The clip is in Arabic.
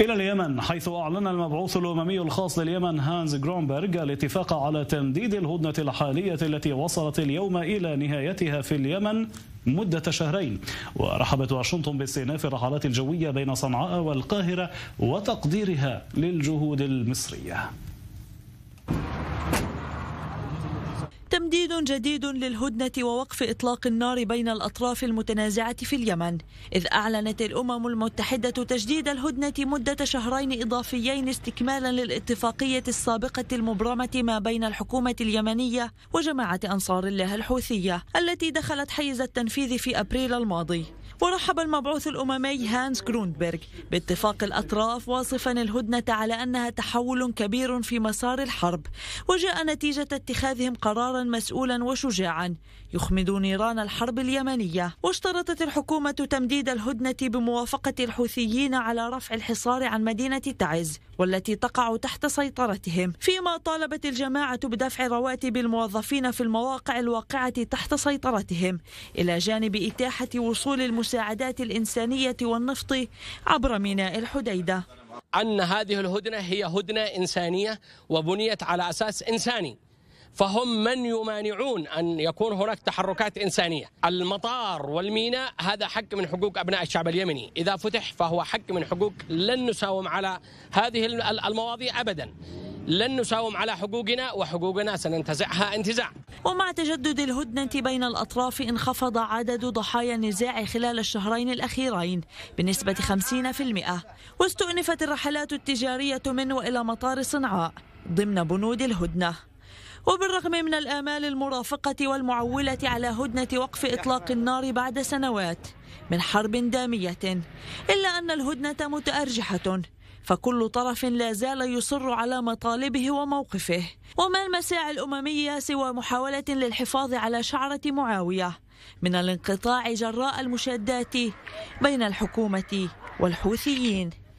إلى اليمن حيث أعلن المبعوث الأممي الخاص لليمن هانز جرونبرغ الاتفاق على تمديد الهدنة الحالية التي وصلت اليوم إلى نهايتها في اليمن مدة شهرين ورحبت واشنطن باستئناف الرحلات الجوية بين صنعاء والقاهرة وتقديرها للجهود المصرية تمديد جديد للهدنة ووقف إطلاق النار بين الأطراف المتنازعة في اليمن إذ أعلنت الأمم المتحدة تجديد الهدنة مدة شهرين إضافيين استكمالا للاتفاقية السابقة المبرمة ما بين الحكومة اليمنية وجماعة أنصار الله الحوثية التي دخلت حيز التنفيذ في أبريل الماضي ورحب المبعوث الأممي هانس جروندبرغ باتفاق الأطراف واصفا الهدنة على أنها تحول كبير في مسار الحرب وجاء نتيجة اتخاذهم قرارا مسؤولا وشجاعا يخمد نيران الحرب اليمنية واشترطت الحكومة تمديد الهدنة بموافقة الحوثيين على رفع الحصار عن مدينة تعز والتي تقع تحت سيطرتهم فيما طالبت الجماعة بدفع رواتب الموظفين في المواقع الواقعة تحت سيطرتهم إلى جانب إتاحة وصول المساعدات الإنسانية والنفط عبر ميناء الحديدة أن هذه الهدنة هي هدنة إنسانية وبنيت على أساس إنساني فهم من يمانعون أن يكون هناك تحركات إنسانية المطار والميناء هذا حق من حقوق أبناء الشعب اليمني إذا فتح فهو حق من حقوق لن نساوم على هذه المواضيع أبدا لن نساوم على حقوقنا وحقوقنا سننتزعها انتزاع ومع تجدد الهدنة بين الأطراف انخفض عدد ضحايا النزاع خلال الشهرين الأخيرين بنسبة 50% واستؤنفت الرحلات التجارية من وإلى مطار صنعاء ضمن بنود الهدنه وبالرغم من الآمال المرافقة والمعولة على هدنة وقف إطلاق النار بعد سنوات من حرب دامية إلا أن الهدنة متأرجحة فكل طرف لا زال يصر على مطالبه وموقفه وما المساعي الأممية سوى محاولة للحفاظ على شعرة معاوية من الانقطاع جراء المشادات بين الحكومة والحوثيين